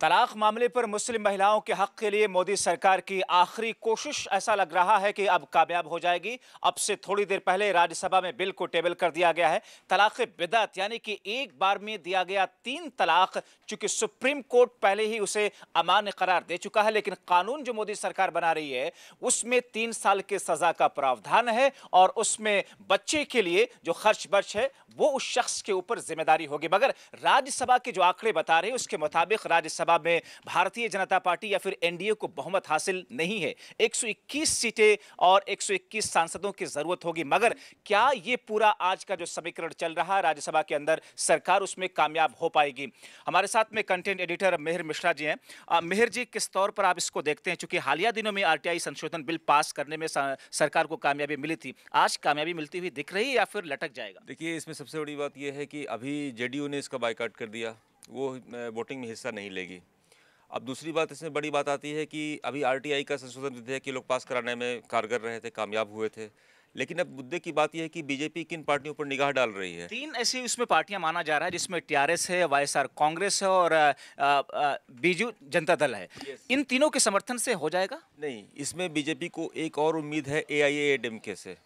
तलाक मामले पर मुस्लिम महिलाओं के हक के लिए मोदी सरकार की आखिरी कोशिश ऐसा लग रहा है कि अब कामयाब हो जाएगी अब से थोड़ी देर पहले राज्यसभा में बिल को टेबल कर दिया गया है तलाक बिदत यानी कि एक बार में दिया गया तीन तलाक चूंकि सुप्रीम कोर्ट पहले ही उसे अमान्य करार दे चुका है लेकिन कानून जो मोदी सरकार बना रही है उसमें तीन साल के सजा का प्रावधान है और उसमें बच्चे के लिए जो खर्च बर्च है वो उस शख्स के ऊपर जिम्मेदारी होगी मगर राज्यसभा के जो आंकड़े बता रहे हैं उसके मुताबिक राज्यसभा में भारतीय जनता पार्टी या फिर एनडीए को बहुमत हासिल नहीं है 121 सीटें और 121 सांसदों की जरूरत होगी मगर क्या ये पूरा आज का जो समीकरण चल रहा है राज्यसभा के अंदर सरकार उसमें कामयाब हो पाएगी हमारे साथ में कंटेंट एडिटर मेहर मिश्रा जी हैं मेहर जी किस तौर पर आप इसको देखते हैं चूंकि हालिया दिनों में आर संशोधन बिल पास करने में सरकार को कामयाबी मिली थी आज कामयाबी मिलती हुई दिख रही है या फिर लटक जाएगा देखिए इसमें सबसे बड़ी बात यह है कि अभी जेडीयू ने इसका बाइकाट कर दिया वो वोटिंग में हिस्सा नहीं लेगी अब दूसरी बात इसमें बड़ी बात आती है कि अभी आरटीआई का संशोधन विधेयक ये लोग पास कराने में कारगर रहे थे कामयाब हुए थे लेकिन अब मुद्दे की बात यह है कि बीजेपी किन पार्टियों पर निगाह डाल रही है तीन ऐसी उसमें पार्टियां माना जा रहा है जिसमें टीआरएस है वाईएसआर कांग्रेस है और बीजू जनता दल है इन तीनों के समर्थन से हो जाएगा नहीं इसमें बीजेपी को एक और उम्मीद है ए आई से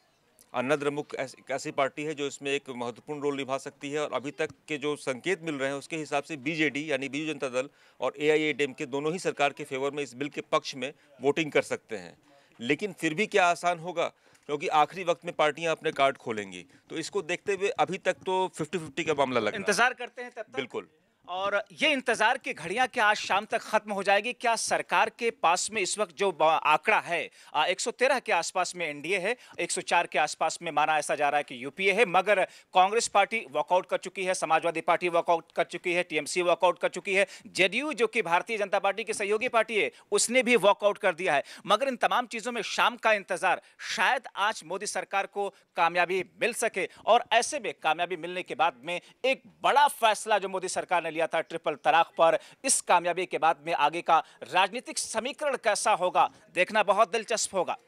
द्रमुक एक ऐसी पार्टी है जो इसमें एक महत्वपूर्ण रोल निभा सकती है और अभी तक के जो संकेत मिल रहे हैं उसके हिसाब से बीजेडी यानी बीजू जनता दल और ए के दोनों ही सरकार के फेवर में इस बिल के पक्ष में वोटिंग कर सकते हैं लेकिन फिर भी क्या आसान होगा क्योंकि आखिरी वक्त में पार्टियां अपने कार्ड खोलेंगी तो इसको देखते हुए अभी तक तो फिफ्टी फिफ्टी का मामला लगा इंतजार करते हैं तब तक बिल्कुल और ये इंतजार की घड़ियां क्या आज शाम तक खत्म हो जाएगी क्या सरकार के पास में इस वक्त जो आंकड़ा है 113 के आसपास में एनडीए है 104 के आसपास में माना ऐसा जा रहा है कि यूपीए है मगर कांग्रेस पार्टी वॉकआउट कर चुकी है समाजवादी पार्टी वॉकआउट कर चुकी है टीएमसी वॉकआउट कर चुकी है जेडीयू जो कि भारतीय जनता पार्टी की सहयोगी पार्टी है उसने भी वॉकआउट कर दिया है मगर इन तमाम चीजों में शाम का इंतजार शायद आज मोदी सरकार को कामयाबी मिल सके और ऐसे में कामयाबी मिलने के बाद में एक बड़ा फैसला जो मोदी सरकार ने लिया था ट्रिपल तलाक पर इस कामयाबी के बाद में आगे का राजनीतिक समीकरण कैसा होगा देखना बहुत दिलचस्प होगा